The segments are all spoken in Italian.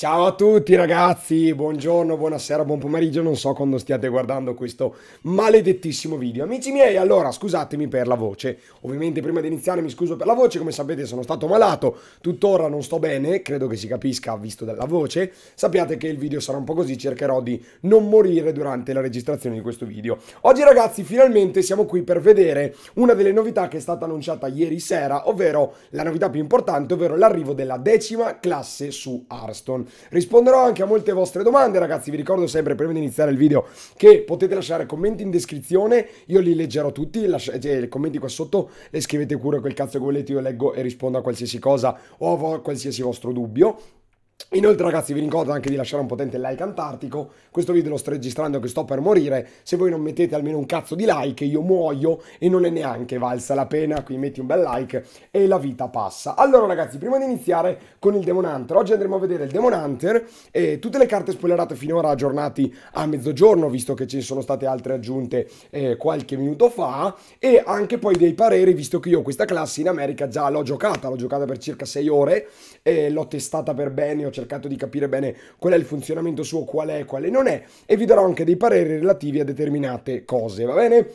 Ciao a tutti ragazzi, buongiorno, buonasera, buon pomeriggio, non so quando stiate guardando questo maledettissimo video. Amici miei, allora scusatemi per la voce, ovviamente prima di iniziare mi scuso per la voce, come sapete sono stato malato, tuttora non sto bene, credo che si capisca visto dalla voce, sappiate che il video sarà un po' così, cercherò di non morire durante la registrazione di questo video. Oggi ragazzi finalmente siamo qui per vedere una delle novità che è stata annunciata ieri sera, ovvero la novità più importante, ovvero l'arrivo della decima classe su Arston. Risponderò anche a molte vostre domande, ragazzi. Vi ricordo sempre prima di iniziare il video che potete lasciare commenti in descrizione, io li leggerò tutti, lascia, cioè, commenti qua sotto, le scrivete pure quel cazzo che volete, io leggo e rispondo a qualsiasi cosa o a qualsiasi vostro dubbio. Inoltre ragazzi vi ricordo anche di lasciare un potente like antartico, questo video lo sto registrando che sto per morire, se voi non mettete almeno un cazzo di like io muoio e non è neanche valsa la pena, quindi metti un bel like e la vita passa. Allora ragazzi, prima di iniziare con il Demon Hunter, oggi andremo a vedere il Demon Hunter e tutte le carte spoilerate finora aggiornati a mezzogiorno, visto che ce ne sono state altre aggiunte eh, qualche minuto fa, e anche poi dei pareri, visto che io questa classe in America già l'ho giocata, l'ho giocata per circa 6 ore, e l'ho testata per bene, ho cercato di capire bene qual è il funzionamento suo, qual è e quale non è, e vi darò anche dei pareri relativi a determinate cose, va bene?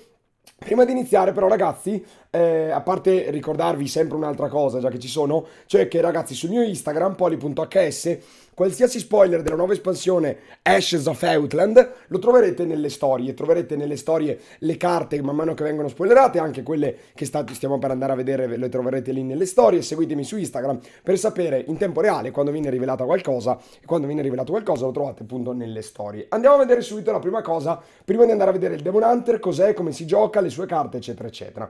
Prima di iniziare però ragazzi eh, a parte ricordarvi sempre un'altra cosa, già che ci sono, cioè che ragazzi sul mio Instagram poli.hs qualsiasi spoiler della nuova espansione Ashes of Outland lo troverete nelle storie, troverete nelle storie le carte man mano che vengono spoilerate, anche quelle che state, stiamo per andare a vedere le troverete lì nelle storie, seguitemi su Instagram per sapere in tempo reale quando viene rivelata qualcosa e quando viene rivelato qualcosa lo trovate appunto nelle storie. Andiamo a vedere subito la prima cosa, prima di andare a vedere il Demon Hunter, cos'è, come si gioca, le sue carte eccetera eccetera.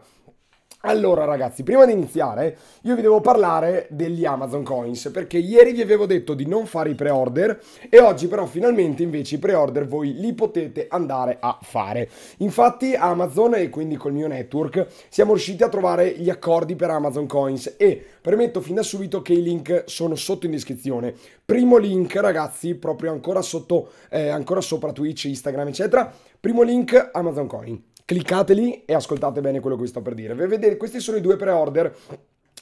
Allora ragazzi, prima di iniziare io vi devo parlare degli Amazon Coins perché ieri vi avevo detto di non fare i pre-order e oggi però finalmente invece i pre-order voi li potete andare a fare. Infatti Amazon e quindi col mio network siamo riusciti a trovare gli accordi per Amazon Coins e premetto fin da subito che i link sono sotto in descrizione. Primo link ragazzi, proprio ancora sotto, eh, ancora sopra Twitch, Instagram eccetera, primo link Amazon Coin cliccateli e ascoltate bene quello che vi sto per dire. Vedete, questi sono i due pre-order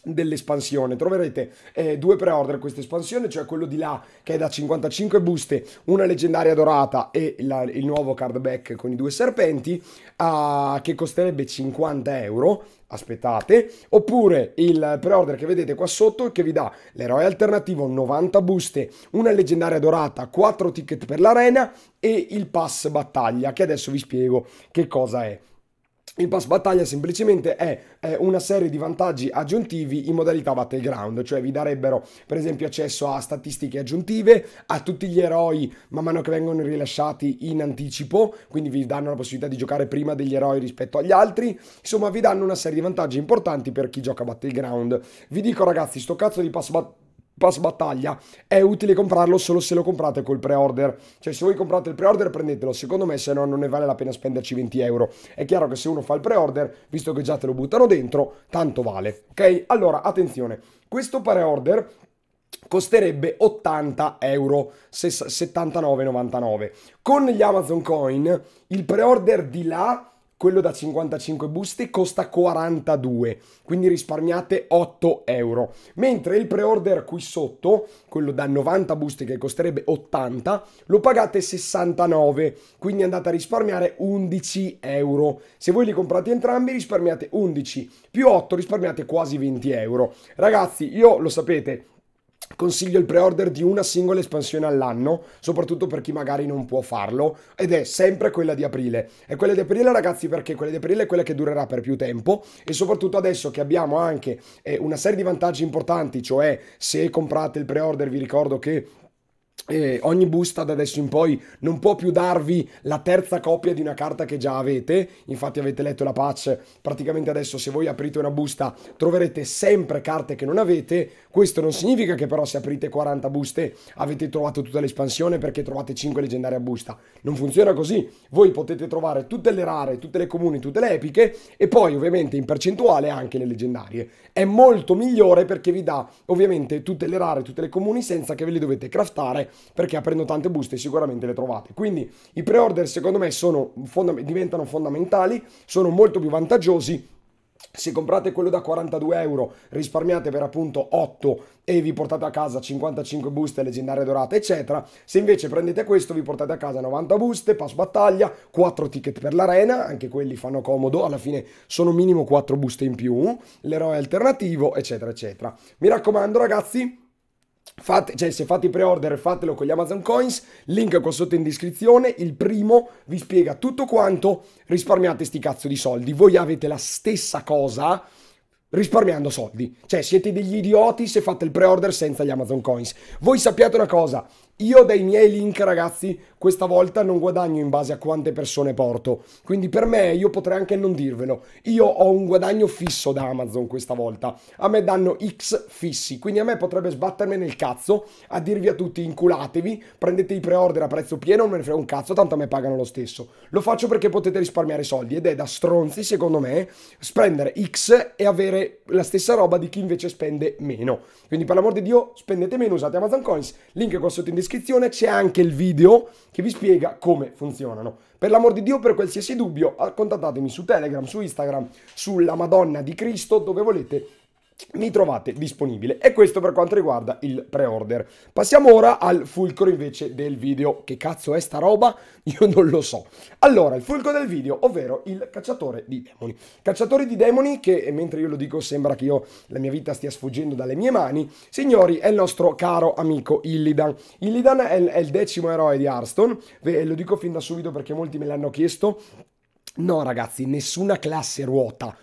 dell'espansione troverete eh, due pre-order questa espansione cioè quello di là che è da 55 buste una leggendaria dorata e la, il nuovo card back con i due serpenti uh, che costerebbe 50 euro aspettate, oppure il pre-order che vedete qua sotto che vi dà l'eroe alternativo, 90 buste, una leggendaria dorata, 4 ticket per l'arena e il pass battaglia che adesso vi spiego che cosa è. Il pass battaglia semplicemente è, è, una serie di vantaggi aggiuntivi in modalità battleground, cioè vi darebbero per esempio accesso a statistiche aggiuntive, a tutti gli eroi man mano che vengono rilasciati in anticipo, quindi vi danno la possibilità di giocare prima degli eroi rispetto agli altri, insomma vi danno una serie di vantaggi importanti per chi gioca battleground. Vi dico ragazzi, sto cazzo di pass battaglia pass battaglia, è utile comprarlo solo se lo comprate col pre-order. Cioè se voi comprate il pre-order prendetelo, secondo me se no non ne vale la pena spenderci 20 euro. È chiaro che se uno fa il pre-order, visto che già te lo buttano dentro, tanto vale. Ok? Allora, attenzione, questo pre-order costerebbe 80 euro, 79,99. Con gli Amazon Coin, il pre-order di là quello da 55 busti costa 42, quindi risparmiate 8 euro. Mentre il pre-order qui sotto, quello da 90 busti che costerebbe 80, lo pagate 69, quindi andate a risparmiare 11 euro. Se voi li comprate entrambi risparmiate 11, più 8 risparmiate quasi 20 euro. Ragazzi, io lo sapete, Consiglio il pre-order di una singola espansione all'anno, soprattutto per chi magari non può farlo, ed è sempre quella di aprile. È quella di aprile, ragazzi, perché quella di aprile è quella che durerà per più tempo e soprattutto adesso che abbiamo anche eh, una serie di vantaggi importanti, cioè se comprate il pre-order vi ricordo che eh, ogni busta da adesso in poi non può più darvi la terza copia di una carta che già avete, infatti avete letto la patch, praticamente adesso se voi aprite una busta troverete sempre carte che non avete, questo non significa che però se aprite 40 buste avete trovato tutta l'espansione perché trovate 5 leggendarie a busta, non funziona così, voi potete trovare tutte le rare, tutte le comuni, tutte le epiche e poi ovviamente in percentuale anche le leggendarie, è molto migliore perché vi dà ovviamente tutte le rare, tutte le comuni senza che ve le dovete craftare perché aprendo tante buste sicuramente le trovate. Quindi i pre-order secondo me fondam- diventano fondamentali, sono molto più vantaggiosi se comprate quello da 42 euro risparmiate per appunto 8 e vi portate a casa 55 buste leggendarie dorate eccetera se invece prendete questo vi portate a casa 90 buste pass battaglia 4 ticket per l'arena anche quelli fanno comodo alla fine sono minimo 4 buste in più l'eroe alternativo eccetera eccetera mi raccomando ragazzi Fate, cioè, se fate i pre-order, fatelo con gli Amazon Coins. Link qua sotto in descrizione. Il primo vi spiega tutto quanto. Risparmiate sti cazzo di soldi. Voi avete la stessa cosa risparmiando soldi. Cioè, siete degli idioti se fate il pre-order senza gli Amazon Coins. Voi sappiate una cosa, io dai miei link ragazzi questa volta non guadagno in base a quante persone porto, quindi per me io potrei anche non dirvelo, io ho un guadagno fisso da Amazon questa volta, a me danno X fissi, quindi a me potrebbe sbattermi nel cazzo a dirvi a tutti inculatevi, prendete i pre-order a prezzo pieno, non me ne frega un cazzo, tanto a me pagano lo stesso, lo faccio perché potete risparmiare soldi ed è da stronzi secondo me spendere X e avere la stessa roba di chi invece spende meno, quindi per l'amor di Dio spendete meno, usate Amazon Coins, link qua sotto in descrizione descrizione c'è anche il video che vi spiega come funzionano. Per l'amor di Dio, per qualsiasi dubbio, contattatemi su Telegram, su Instagram, sulla Madonna di Cristo, dove volete mi trovate disponibile e questo per quanto riguarda il pre-order passiamo ora al fulcro invece del video che cazzo è sta roba io non lo so allora il fulcro del video ovvero il cacciatore di demoni cacciatore di demoni che mentre io lo dico sembra che io la mia vita stia sfuggendo dalle mie mani signori è il nostro caro amico Illidan Illidan è, è il decimo eroe di Hearthstone Ve lo dico fin da subito perché molti me l'hanno chiesto no ragazzi nessuna classe ruota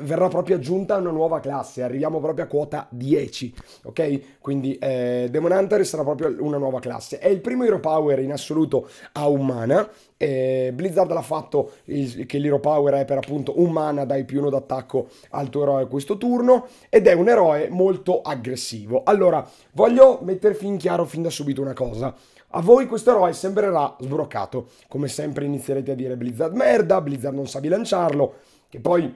verrà proprio aggiunta una nuova classe, arriviamo proprio a quota 10, ok? Quindi eh, Demon Hunter sarà proprio una nuova classe. È il primo Hero Power in assoluto a un mana, eh, Blizzard l'ha fatto il, che l'Hero Power è per appunto un mana, dai più uno d'attacco al tuo eroe questo turno, ed è un eroe molto aggressivo. Allora, voglio mettervi in chiaro fin da subito una cosa. A voi questo eroe sembrerà sbroccato. Come sempre inizierete a dire Blizzard merda, Blizzard non sa bilanciarlo, che poi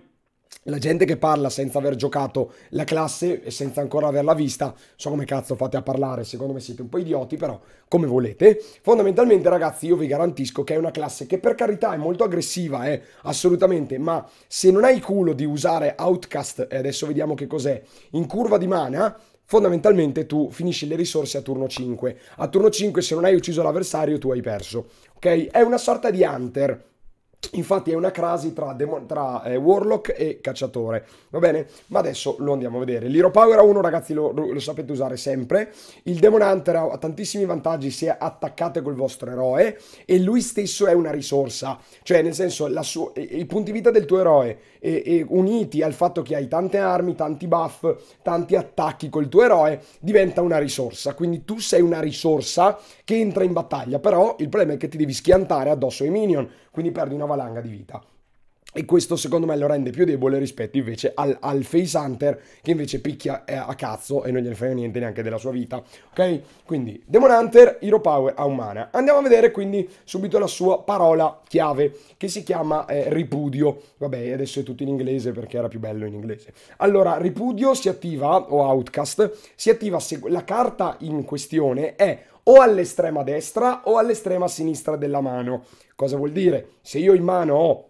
la gente che parla senza aver giocato la classe e senza ancora averla vista, so come cazzo fate a parlare, secondo me siete un po' idioti, però come volete. Fondamentalmente ragazzi io vi garantisco che è una classe che per carità è molto aggressiva, eh, assolutamente, ma se non hai culo di usare Outcast, e adesso vediamo che cos'è, in curva di mana, fondamentalmente tu finisci le risorse a turno 5. A turno 5 se non hai ucciso l'avversario tu hai perso, ok? È una sorta di Hunter Infatti è una crasi tra, Demon, tra eh, Warlock e Cacciatore, va bene? Ma adesso lo andiamo a vedere. L'Hero Power a 1 ragazzi lo, lo, sapete usare sempre, il Demon Hunter ha tantissimi vantaggi se attaccate col vostro eroe e lui stesso è una risorsa, cioè nel senso i punti vita del tuo eroe e, e uniti al fatto che hai tante armi, tanti buff, tanti attacchi col tuo eroe, diventa una risorsa. Quindi tu sei una risorsa che entra in battaglia, però il problema è che ti devi schiantare addosso ai minion, quindi perdi una valanga di vita. E questo secondo me lo rende più debole rispetto invece al, al Face Hunter che invece picchia eh, a cazzo e non gliene frega niente neanche della sua vita. Ok? Quindi Demon Hunter, Hero Power a umana. Andiamo a vedere quindi subito la sua parola chiave che si chiama eh, ripudio. Vabbè, adesso è tutto in inglese perché era più bello in inglese. Allora, ripudio si attiva, o outcast, si attiva se la carta in questione è o all'estrema destra o all'estrema sinistra della mano. Cosa vuol dire? Se io in mano ho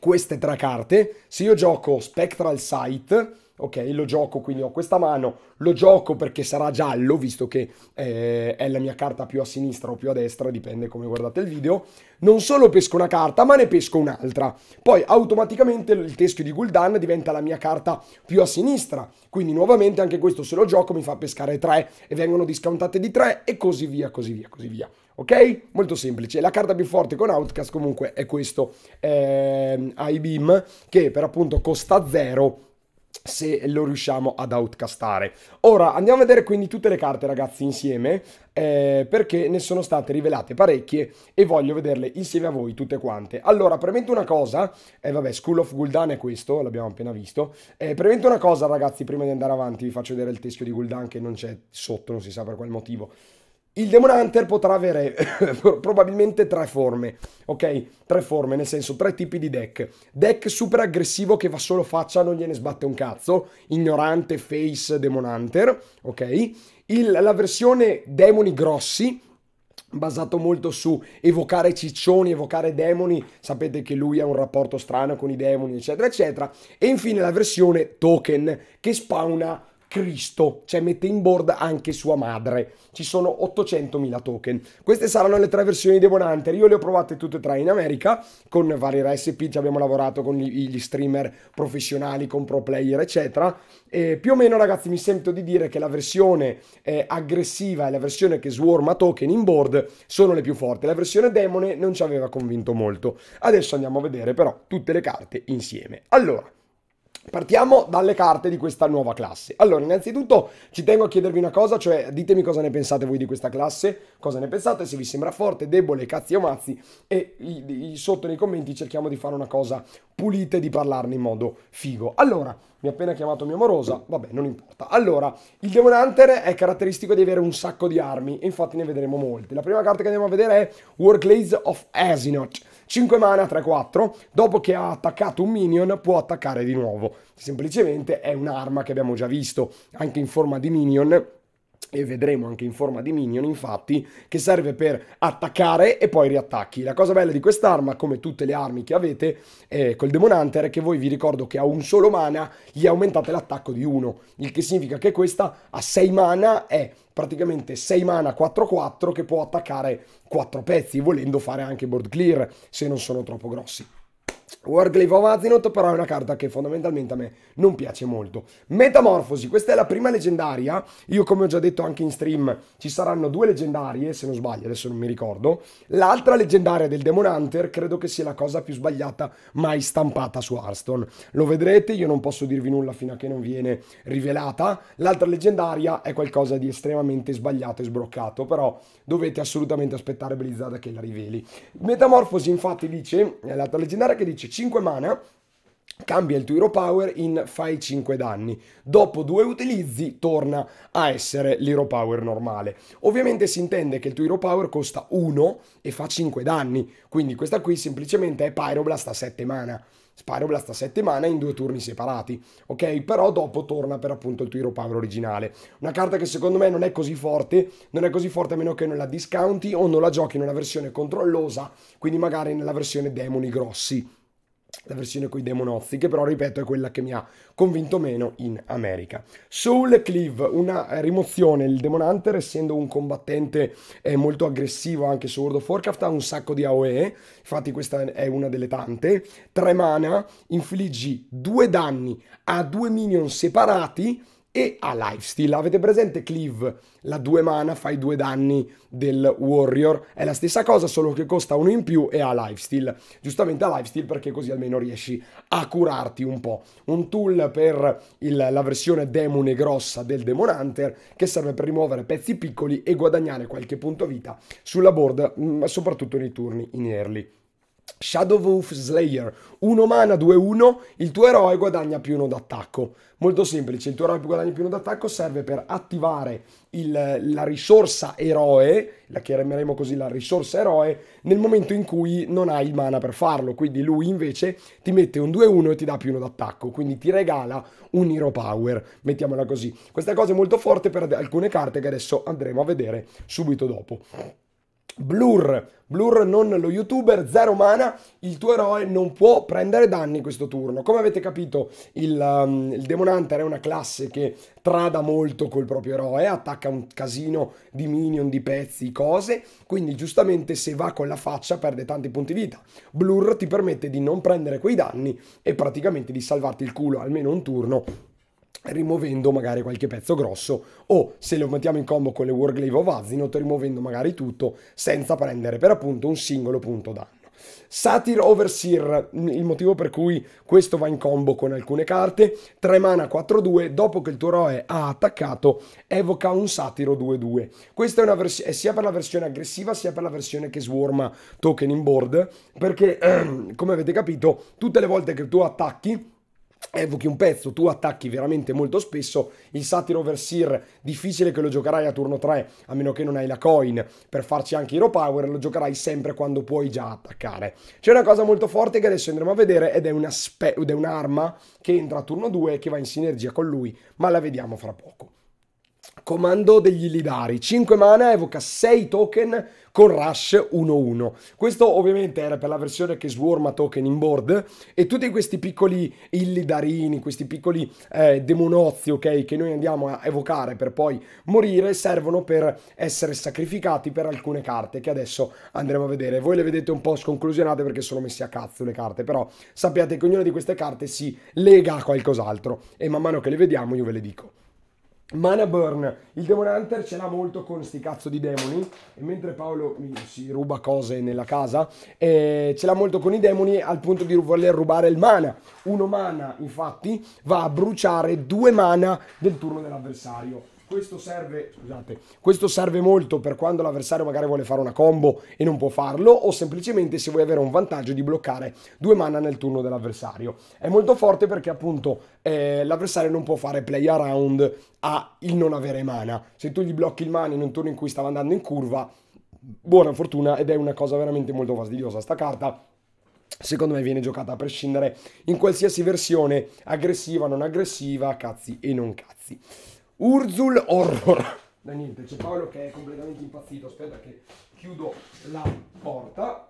queste tre carte, se io gioco Spectral Sight, ok, lo gioco, quindi ho questa mano, lo gioco perché sarà giallo, visto che eh, è la mia carta più a sinistra o più a destra, dipende come guardate il video, non solo pesco una carta, ma ne pesco un'altra. Poi automaticamente il teschio di Gul'dan diventa la mia carta più a sinistra, quindi nuovamente anche questo se lo gioco mi fa pescare tre e vengono discountate di tre e così via, così via, così via. Ok? Molto semplice. La carta più forte con Outcast comunque è questo eh, IBIM che per appunto costa zero se lo riusciamo ad outcastare. Ora andiamo a vedere quindi tutte le carte ragazzi insieme eh, perché ne sono state rivelate parecchie e voglio vederle insieme a voi tutte quante. Allora premetto una cosa, eh, vabbè School of Guldan è questo, l'abbiamo appena visto, eh, premetto una cosa ragazzi prima di andare avanti vi faccio vedere il teschio di Guldan che non c'è sotto, non si sa per qual motivo. Il Demon Hunter potrà avere probabilmente tre forme, ok? Tre forme, nel senso tre tipi di deck. Deck super aggressivo che va solo faccia, non gliene sbatte un cazzo, ignorante, face, Demon Hunter, ok? Il, la versione demoni grossi, basato molto su evocare ciccioni, evocare demoni, sapete che lui ha un rapporto strano con i demoni, eccetera, eccetera, e infine la versione token che spawna Cristo, cioè mette in board anche sua madre. Ci sono 800.000 token. Queste saranno le tre versioni di Bonanter. Io le ho provate tutte e tre in America con vari recipe, ci abbiamo lavorato con gli streamer professionali, con pro player, eccetera. E più o meno, ragazzi, mi sento di dire che la versione eh, aggressiva e la versione che swarma token in board sono le più forti. La versione demone non ci aveva convinto molto. Adesso andiamo a vedere però tutte le carte insieme. Allora, Partiamo dalle carte di questa nuova classe. Allora, innanzitutto ci tengo a chiedervi una cosa, cioè ditemi cosa ne pensate voi di questa classe, cosa ne pensate, se vi sembra forte, debole, cazzi o mazzi, e i, i, sotto nei commenti cerchiamo di fare una cosa pulita e di parlarne in modo figo. Allora, mi ha appena chiamato mia morosa, vabbè, non importa. Allora, il Demon Hunter è caratteristico di avere un sacco di armi, e infatti ne vedremo molte. La prima carta che andiamo a vedere è Warglaze of Asinot 5 mana 3-4, dopo che ha attaccato un minion può attaccare di nuovo. Semplicemente è un'arma che abbiamo già visto anche in forma di minion e vedremo anche in forma di minion infatti che serve per attaccare e poi riattacchi la cosa bella di quest'arma come tutte le armi che avete eh, col demon hunter è che voi vi ricordo che a un solo mana gli aumentate l'attacco di uno il che significa che questa a 6 mana è praticamente 6 mana 4-4 che può attaccare 4 pezzi volendo fare anche board clear se non sono troppo grossi Warglaive of Azinot però è una carta che fondamentalmente a me non piace molto. Metamorfosi, questa è la prima leggendaria, io come ho già detto anche in stream ci saranno due leggendarie se non sbaglio, adesso non mi ricordo. L'altra leggendaria del Demon Hunter credo che sia la cosa più sbagliata mai stampata su Hearthstone. Lo vedrete, io non posso dirvi nulla fino a che non viene rivelata. L'altra leggendaria è qualcosa di estremamente sbagliato e sbroccato, però dovete assolutamente aspettare Blizzard che la riveli. Metamorfosi infatti dice, è eh, l'altra leggendaria che dice vinci 5 mana, cambia il tuo hero power in fai 5 danni. Dopo due utilizzi torna a essere l'hero power normale. Ovviamente si intende che il tuo hero power costa 1 e fa 5 danni, quindi questa qui semplicemente è Pyroblast a 7 mana. Pyroblast a 7 mana in due turni separati, ok? Però dopo torna per appunto il tuo hero power originale. Una carta che secondo me non è così forte, non è così forte a meno che non la discounti o non la giochi in una versione controllosa, quindi magari nella versione demoni grossi la versione con i demonozzi, che però ripeto è quella che mi ha convinto meno in America. Soul Cleave, una eh, rimozione, il Demon Hunter essendo un combattente eh, molto aggressivo anche su World of Warcraft ha un sacco di AOE, infatti questa è una delle tante, 3 mana, infliggi due danni a due minion separati, e ha lifesteal. Avete presente Cleave, la due mana, fai due danni del Warrior? È la stessa cosa, solo che costa uno in più e ha lifesteal. Giustamente ha lifesteal perché così almeno riesci a curarti un po'. Un tool per il, la versione demone grossa del Demon Hunter che serve per rimuovere pezzi piccoli e guadagnare qualche punto vita sulla board, ma mm, soprattutto nei turni in early. Shadow of Slayer, 1 mana 2-1, il tuo eroe guadagna più 1 d'attacco. Molto semplice, il tuo eroe guadagna più 1 d'attacco serve per attivare il, la risorsa eroe, la chiameremo così la risorsa eroe, nel momento in cui non hai il mana per farlo, quindi lui invece ti mette un 2-1 e ti dà più 1 d'attacco, quindi ti regala un hero power, mettiamola così. Questa cosa è molto forte per alcune carte che adesso andremo a vedere subito dopo. Blur, Blur non lo youtuber, zero mana, il tuo eroe non può prendere danni questo turno. Come avete capito il, um, il Demon Hunter è una classe che trada molto col proprio eroe, attacca un casino di minion, di pezzi, cose, quindi giustamente se va con la faccia perde tanti punti vita. Blur ti permette di non prendere quei danni e praticamente di salvarti il culo almeno un turno rimuovendo magari qualche pezzo grosso o se lo mettiamo in combo con le Warglaive o Vazinot rimuovendo magari tutto senza prendere per appunto un singolo punto danno. Satyr Overseer, il motivo per cui questo va in combo con alcune carte, 3 mana 4-2, dopo che il tuo eroe ha attaccato, evoca un satiro 2-2. Questa è, è, sia per la versione aggressiva sia per la versione che swarma token in board, perché ehm, come avete capito, tutte le volte che tu attacchi, evochi un pezzo, tu attacchi veramente molto spesso, il satiro Overseer difficile che lo giocherai a turno 3, a meno che non hai la coin per farci anche hero power, lo giocherai sempre quando puoi già attaccare. C'è una cosa molto forte che adesso andremo a vedere ed è, una ed è un'arma che entra a turno 2 e che va in sinergia con lui, ma la vediamo fra poco. Comando degli Illidari, 5 mana evoca 6 token con Rush 1-1. Questo ovviamente era per la versione che swarma token in board e tutti questi piccoli illidarini, questi piccoli eh, demonozzi, ok, che noi andiamo a evocare per poi morire, servono per essere sacrificati per alcune carte che adesso andremo a vedere. Voi le vedete un po' sconclusionate perché sono messe a cazzo le carte, però sappiate che ognuna di queste carte si lega a qualcos'altro e man mano che le vediamo io ve le dico. Mana Burn, il Demon Hunter ce l'ha molto con sti cazzo di demoni, e mentre Paolo si ruba cose nella casa, eh, ce l'ha molto con i demoni al punto di voler rubare il mana. Uno mana, infatti, va a bruciare due mana del turno dell'avversario questo serve, scusate, questo serve, molto per quando l'avversario magari vuole fare una combo e non può farlo o semplicemente se vuoi avere un vantaggio di bloccare due mana nel turno dell'avversario. È molto forte perché appunto eh, l'avversario non può fare play around a il non avere mana. Se tu gli blocchi il mana in un turno in cui stava andando in curva, buona fortuna ed è una cosa veramente molto fastidiosa sta carta secondo me viene giocata a prescindere in qualsiasi versione, aggressiva, non aggressiva, cazzi e non cazzi. Urzul Horror. Da niente, c'è Paolo che è completamente impazzito. Aspetta che chiudo la porta.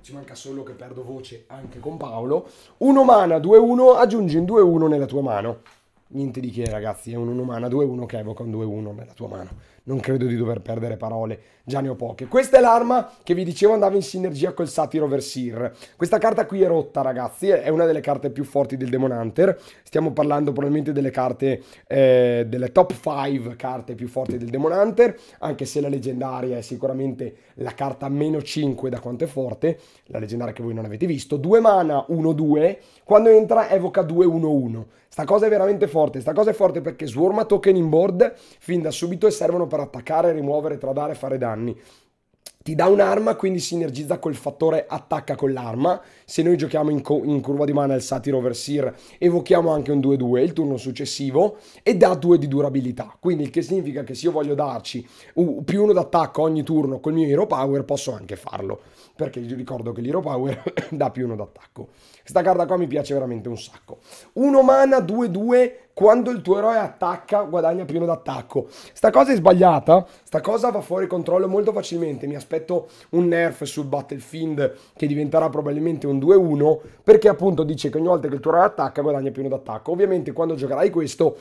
Ci manca solo che perdo voce anche con Paolo. 1 mana, 2-1, aggiungi un 2-1 nella tua mano. Niente di che ragazzi, è un 1 mana 2-1 che evoca un 2-1 nella tua mano. Non credo di dover perdere parole, già ne ho poche. Questa è l'arma che vi dicevo andava in sinergia col Satiro Overseer. Questa carta qui è rotta ragazzi, è una delle carte più forti del Demon Hunter. Stiamo parlando probabilmente delle carte, eh, delle top 5 carte più forti del Demon Hunter, anche se la leggendaria è sicuramente la carta meno 5 da quanto è forte, la leggendaria che voi non avete visto. 2 mana 1-2, quando entra evoca 2-1-1. Sta cosa è veramente forte, sta cosa è forte perché swarma token in board fin da subito e servono per attaccare, rimuovere, tradare, fare danni ti dà un'arma, quindi sinergizza col fattore attacca con l'arma. Se noi giochiamo in, co- in curva di mana il Satiro Overseer, evochiamo anche un 2-2 il turno successivo e dà 2 di durabilità. Quindi il che significa che se io voglio darci uh, più 1 d'attacco ogni turno col mio Hero Power, posso anche farlo. Perché ricordo che l'Hero Power dà più 1 d'attacco. Sta carta qua mi piace veramente un sacco. 1 mana, 2-2 quando il tuo eroe attacca guadagna pieno d'attacco. Sta cosa è sbagliata, sta cosa va fuori controllo molto facilmente, mi aspetto un nerf sul Battlefield che diventerà probabilmente un 2-1 perché appunto dice che ogni volta che il tuo eroe attacca guadagna pieno d'attacco. Ovviamente quando giocherai questo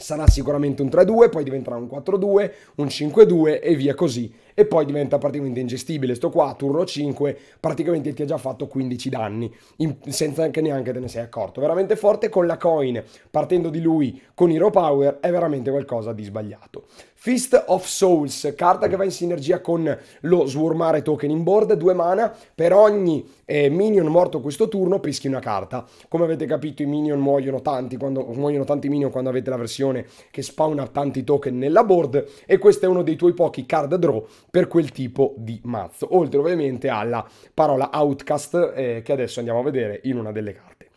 sarà sicuramente un 3-2, poi diventerà un 4-2, un 5-2 e via così. E poi diventa praticamente ingestibile. Sto qua, turno 5, praticamente ti ha già fatto 15 danni, in, senza che neanche te ne sei accorto. Veramente forte con la coin, partendo di lui con Hero Power, è veramente qualcosa di sbagliato. Fist of Souls, carta che va in sinergia con lo swarmare token in board, due mana, per ogni eh, minion morto questo turno peschi una carta. Come avete capito i minion muoiono tanti, quando, muoiono tanti minion quando avete la versione che spawna tanti token nella board e questo è uno dei tuoi pochi card draw per quel tipo di mazzo, oltre ovviamente alla parola outcast eh, che adesso andiamo a vedere in una delle carte.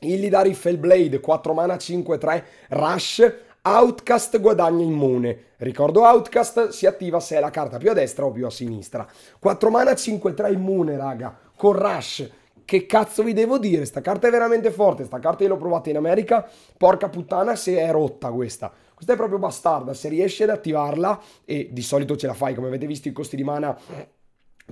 Illidari Fellblade, 4 mana, 5-3, Rush, Outcast guadagna immune. Ricordo Outcast si attiva se è la carta più a destra o più a sinistra. 4 mana 5-3 immune, raga, con Rush. Che cazzo vi devo dire? Sta carta è veramente forte, sta carta io l'ho provata in America. Porca puttana se è rotta questa. Questa è proprio bastarda, se riesci ad attivarla, e di solito ce la fai, come avete visto i costi di mana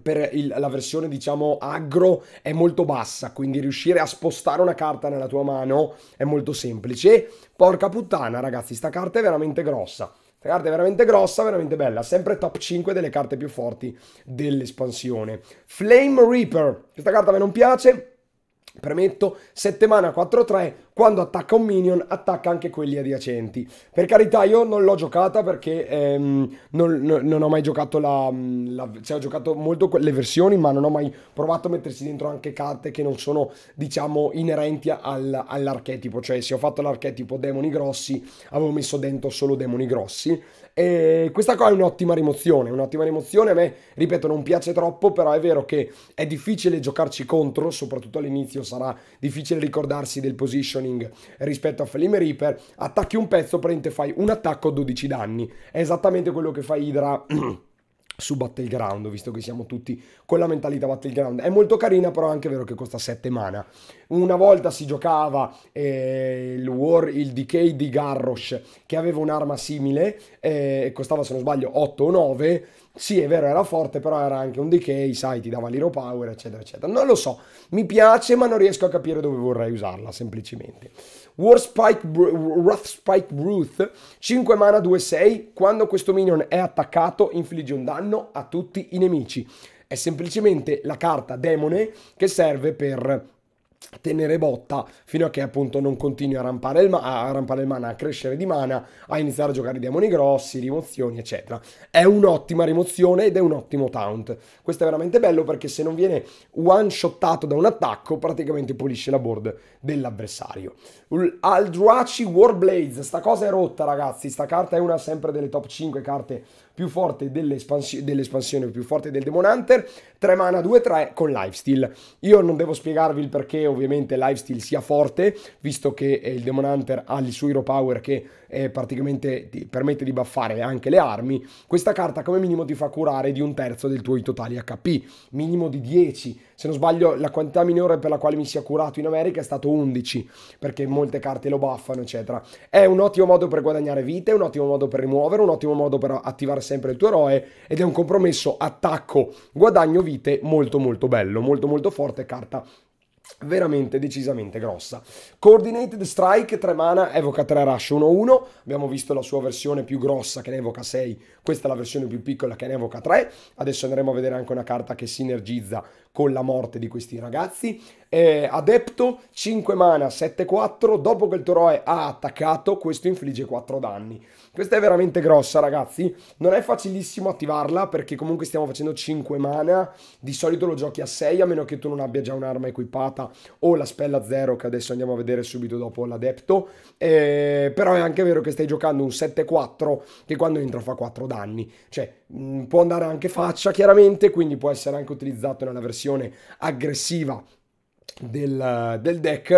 per il, la versione diciamo aggro è molto bassa, quindi riuscire a spostare una carta nella tua mano è molto semplice. Porca puttana ragazzi, sta carta è veramente grossa. questa carta è veramente grossa, veramente bella, sempre top 5 delle carte più forti dell'espansione. Flame Reaper, questa carta a me non piace, Premetto, sette mana 4-3, quando attacca un minion attacca anche quelli adiacenti. Per carità io non l'ho giocata perché ehm, non, non, non, ho mai giocato la, mm, la, Cioè ho giocato molto le versioni ma non ho mai provato a metterci dentro anche carte che non sono diciamo inerenti al, all'archetipo. Cioè se ho fatto l'archetipo demoni grossi avevo messo dentro solo demoni grossi. E questa qua è un'ottima rimozione, un'ottima rimozione a me, ripeto, non piace troppo, però è vero che è difficile giocarci contro, soprattutto all'inizio sarà difficile ricordarsi del positioning rispetto a Flame Reaper, attacchi un pezzo, prende fai un attacco 12 danni, è esattamente quello che fa Hydra... su Battleground, visto che siamo tutti con la mentalità Battleground. È molto carina, però è anche vero che costa 7 mana. Una volta si giocava eh, il War, il Decay di Garrosh, che aveva un'arma simile, eh, costava se non sbaglio 8 o 9, sì, è vero, era forte, però era anche un decay, sai, ti dava l'hero power, eccetera, eccetera. Non lo so, mi piace, ma non riesco a capire dove vorrei usarla, semplicemente. War Spike, Rough Spike Ruth, 5 mana 2-6, quando questo minion è attaccato infligge un danno a tutti i nemici. È semplicemente la carta demone che serve per tenere botta fino a che appunto non continui a rampare il, ma- a rampare il mana, a crescere di mana, a iniziare a giocare demoni grossi, rimozioni, eccetera. È un'ottima rimozione ed è un ottimo taunt. Questo è veramente bello perché se non viene one shottato da un attacco, praticamente pulisce la board dell'avversario. Aldrachi Warblades, sta cosa è rotta, ragazzi. Sta carta è una sempre delle top 5 carte più forte dell'espansione, dell'espansione più forte del Demon Hunter, 3 mana 2-3 con Lifesteal. Io non devo spiegarvi il perché ovviamente Lifesteal sia forte, visto che eh, il Demon Hunter ha il suo Hero Power che eh, praticamente ti permette di buffare anche le armi, questa carta come minimo ti fa curare di un terzo del tuo totale HP, minimo di 10. Se non sbaglio la quantità minore per la quale mi sia curato in America è stato 11, perché molte carte lo buffano, eccetera. È un ottimo modo per guadagnare vite, un ottimo modo per rimuovere, un ottimo modo per attivare sempre il tuo eroe ed è un compromesso attacco, guadagno vite molto molto bello, molto molto forte carta veramente decisamente grossa. Coordinated Strike, 3 mana, evoca 3 rush 1-1, abbiamo visto la sua versione più grossa che ne evoca 6, questa è la versione più piccola che ne evoca 3, adesso andremo a vedere anche una carta che sinergizza con la morte di questi ragazzi. Eh, adepto, 5 mana, 7-4, dopo che il Toroe ha attaccato, questo infligge 4 danni. Questa è veramente grossa ragazzi, non è facilissimo attivarla perché comunque stiamo facendo 5 mana, di solito lo giochi a 6 a meno che tu non abbia già un'arma equipata o la spella 0 che adesso andiamo a vedere subito dopo l'adepto, eh, però è anche vero che stai giocando un 7-4 che quando entra fa 4 danni, cioè mh, mm, può andare anche faccia chiaramente, quindi può essere anche utilizzato nella versione gestione aggressiva del, del, deck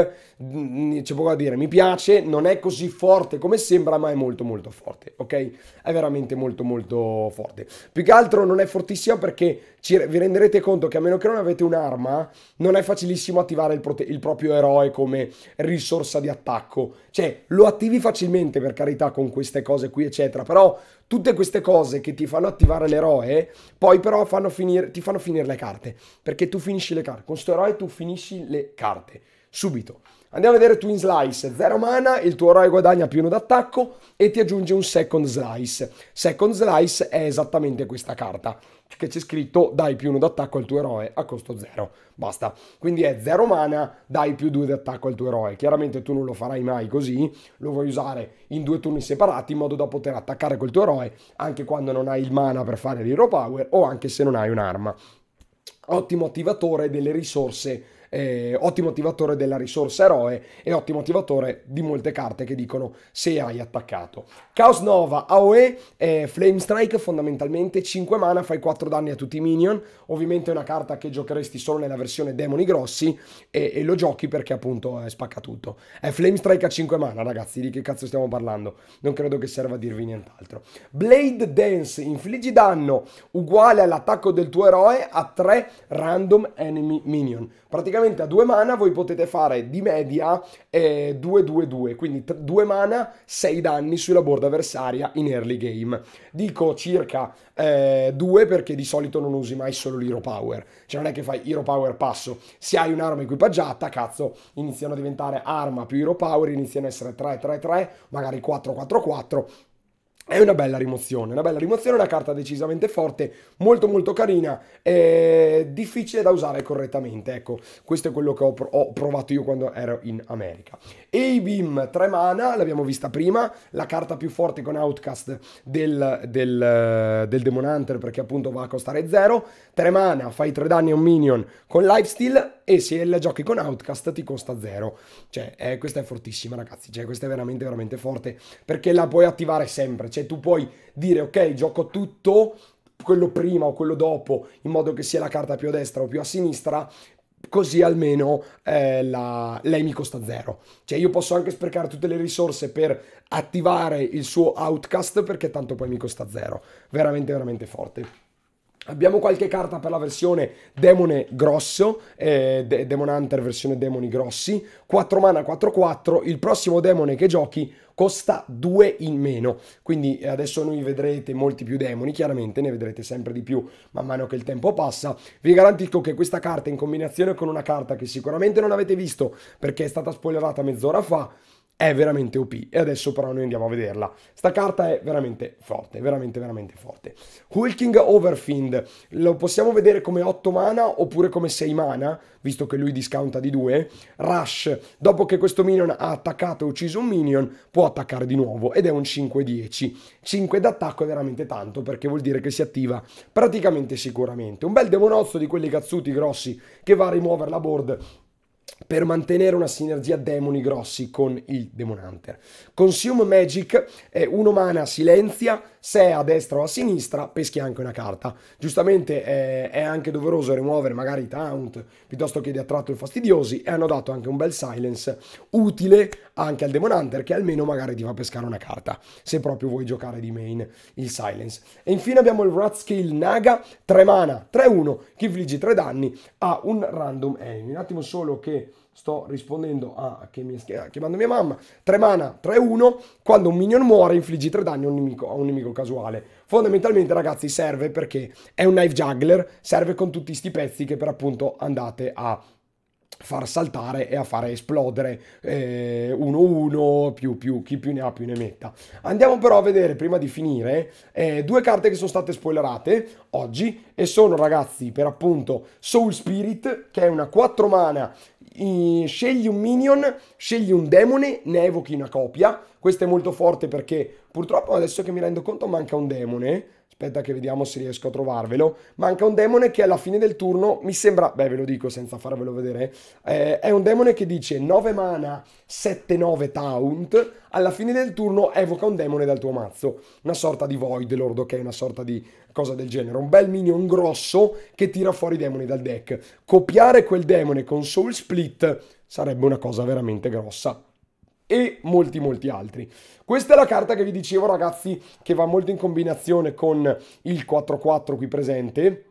c'è poco da dire mi piace non è così forte come sembra ma è molto molto forte ok è veramente molto molto forte più che altro non è fortissima perché ci, vi renderete conto che a meno che non avete un'arma non è facilissimo attivare il, il, proprio eroe come risorsa di attacco cioè lo attivi facilmente per carità con queste cose qui eccetera però Tutte queste cose che ti fanno attivare l'eroe, poi però fanno finire, ti fanno finire le carte. Perché tu finisci le carte. Con questo eroe tu finisci le carte subito. Andiamo a vedere Twin Slice, 0 mana, il tuo eroe guadagna più 1 d'attacco e ti aggiunge un Second Slice. Second Slice è esattamente questa carta, che c'è scritto dai più 1 d'attacco al tuo eroe a costo 0, basta. Quindi è 0 mana, dai più 2 d'attacco al tuo eroe. Chiaramente tu non lo farai mai così, lo vuoi usare in due turni separati in modo da poter attaccare col tuo eroe anche quando non hai il mana per fare l'Hero Power o anche se non hai un'arma. Ottimo attivatore delle risorse eh, ottimo attivatore della risorsa eroe e ottimo attivatore di molte carte che dicono se hai attaccato. Chaos Nova AOE, eh, Flame Strike fondamentalmente, 5 mana, fai 4 danni a tutti i minion, ovviamente è una carta che giocheresti solo nella versione demoni grossi e, e lo giochi perché appunto eh, spacca tutto. È eh, Flame Strike a 5 mana ragazzi, di che cazzo stiamo parlando? Non credo che serva a dirvi nient'altro. Blade Dance, infliggi danno uguale all'attacco del tuo eroe a 3 random enemy minion. Praticamente praticamente a due mana voi potete fare di media 2-2-2, eh, quindi due mana, 6 danni sulla board avversaria in early game. Dico circa 2 eh, perché di solito non usi mai solo l'Hero Power, cioè non è che fai Hero Power passo, se hai un'arma equipaggiata, cazzo, iniziano a diventare arma più Hero Power, iniziano a essere 3-3-3, magari 4-4-4, è una bella rimozione, una bella rimozione, una carta decisamente forte, molto molto carina, eh, difficile da usare correttamente, ecco, questo è quello che ho, pro ho provato io quando ero in America. A-Beam 3 mana, l'abbiamo vista prima, la carta più forte con Outcast del, del, del Demon Hunter perché appunto va a costare 0, 3 mana, fai 3 danni a un minion con lifesteal, e se la giochi con Outcast ti costa zero. Cioè, eh, questa è fortissima ragazzi, cioè questa è veramente veramente forte perché la puoi attivare sempre, cioè tu puoi dire ok, gioco tutto quello prima o quello dopo, in modo che sia la carta più a destra o più a sinistra, così almeno eh, la, lei mi costa zero. Cioè io posso anche sprecare tutte le risorse per attivare il suo outcast perché tanto poi mi costa zero. Veramente, veramente forte. Abbiamo qualche carta per la versione demone grosso, eh, De Demon Hunter versione demoni grossi, 4 mana 4-4, il prossimo demone che giochi costa 2 in meno, quindi eh, adesso noi vedrete molti più demoni, chiaramente ne vedrete sempre di più man mano che il tempo passa, vi garantisco che questa carta in combinazione con una carta che sicuramente non avete visto perché è stata spoilerata mezz'ora fa, è veramente OP e adesso però noi andiamo a vederla. Sta carta è veramente forte, veramente veramente forte. Hulking Overfiend, lo possiamo vedere come 8 mana oppure come 6 mana, visto che lui discounta di 2. Rush, dopo che questo minion ha attaccato e ucciso un minion, può attaccare di nuovo ed è un 5-10. 5 d'attacco è veramente tanto perché vuol dire che si attiva praticamente sicuramente. Un bel demonozzo di quelli cazzuti grossi che va a rimuovere la board per mantenere una sinergia demoni grossi con il Demon Hunter. Consume Magic è eh, mana silenzia se è a destra o a sinistra, peschi anche una carta. Giustamente eh, è anche doveroso rimuovere magari i taunt piuttosto che di attratto i fastidiosi e hanno dato anche un bel silence utile anche al Demon Hunter che almeno magari ti fa pescare una carta se proprio vuoi giocare di main il silence. E infine abbiamo il Ratskill Naga, 3 mana, 3-1, che infligge 3 danni a un random enemy. Un attimo solo che sto rispondendo a che mi sta chiamando mia mamma, 3 mana, 3-1, quando un minion muore infliggi 3 danni a un, nemico, a un nemico casuale. Fondamentalmente ragazzi serve perché è un knife juggler, serve con tutti questi pezzi che per appunto andate a far saltare e a fare esplodere 1-1 eh, più, più chi più ne ha più ne metta andiamo però a vedere prima di finire eh, due carte che sono state spoilerate oggi e sono ragazzi per appunto Soul Spirit che è una 4 mana scegli un minion, scegli un demone, ne evochi una copia. Questo è molto forte perché purtroppo adesso che mi rendo conto manca un demone. Aspetta che vediamo se riesco a trovarvelo. Manca un demone che alla fine del turno mi sembra... Beh, ve lo dico senza farvelo vedere. Eh, è un demone che dice 9 mana, 7-9 taunt. Alla fine del turno evoca un demone dal tuo mazzo. Una sorta di Void Lord, ok? Una sorta di cosa del genere. Un bel minion grosso che tira fuori i demoni dal deck. Copiare quel demone con Soul Split sarebbe una cosa veramente grossa e molti molti altri. Questa è la carta che vi dicevo ragazzi che va molto in combinazione con il 4-4 qui presente,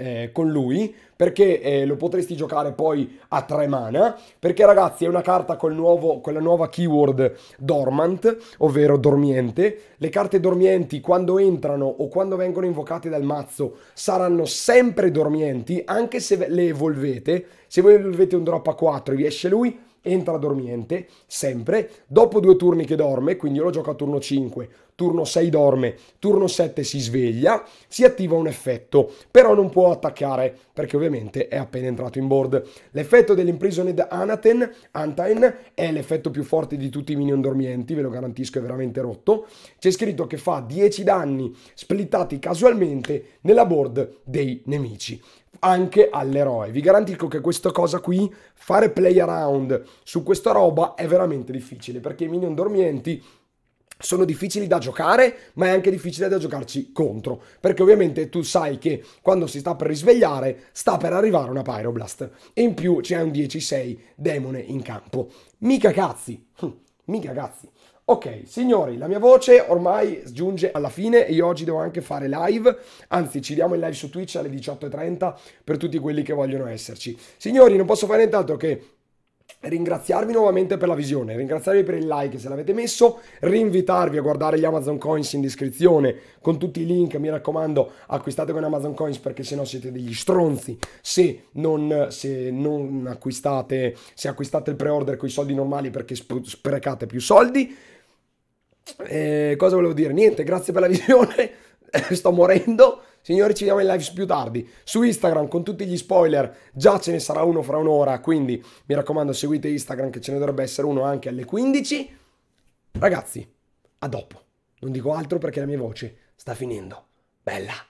eh, con lui, perché eh, lo potresti giocare poi a tre mana, perché ragazzi è una carta col nuovo, con la nuova keyword dormant, ovvero dormiente. Le carte dormienti quando entrano o quando vengono invocate dal mazzo saranno sempre dormienti, anche se le evolvete. Se voi evolvete un drop a 4 vi esce lui, entra dormiente, sempre, dopo due turni che dorme, quindi io lo gioco a turno 5, turno 6 dorme, turno 7 si sveglia, si attiva un effetto, però non può attaccare perché ovviamente è appena entrato in board. L'effetto dell'Imprisoned Anaten, Antain è l'effetto più forte di tutti i minion dormienti, ve lo garantisco è veramente rotto. C'è scritto che fa 10 danni splittati casualmente nella board dei nemici anche all'eroe. Vi garantisco che questa cosa qui, fare play around su questa roba è veramente difficile perché i minion dormienti sono difficili da giocare, ma è anche difficile da giocarci contro, perché ovviamente tu sai che quando si sta per risvegliare sta per arrivare una Pyroblast e in più c'è un 10-6 demone in campo. Mica cazzi, mica cazzi. Ok, signori, la mia voce ormai giunge alla fine e io oggi devo anche fare live, anzi ci diamo il live su Twitch alle 18.30 per tutti quelli che vogliono esserci. Signori, non posso fare nient'altro che ringraziarvi nuovamente per la visione, ringraziarvi per il like se l'avete messo, rinvitarvi a guardare gli Amazon Coins in descrizione con tutti i link, mi raccomando acquistate con Amazon Coins perché se no siete degli stronzi se non, se non acquistate, se acquistate il pre-order con i soldi normali perché sprecate più soldi eh, cosa volevo dire? Niente, grazie per la visione. Sto morendo. Signori, ci vediamo in live più tardi. Su Instagram con tutti gli spoiler, già ce ne sarà uno fra un'ora, quindi mi raccomando seguite Instagram che ce ne dovrebbe essere uno anche alle 15. Ragazzi, a dopo. Non dico altro perché la mia voce sta finendo. Bella.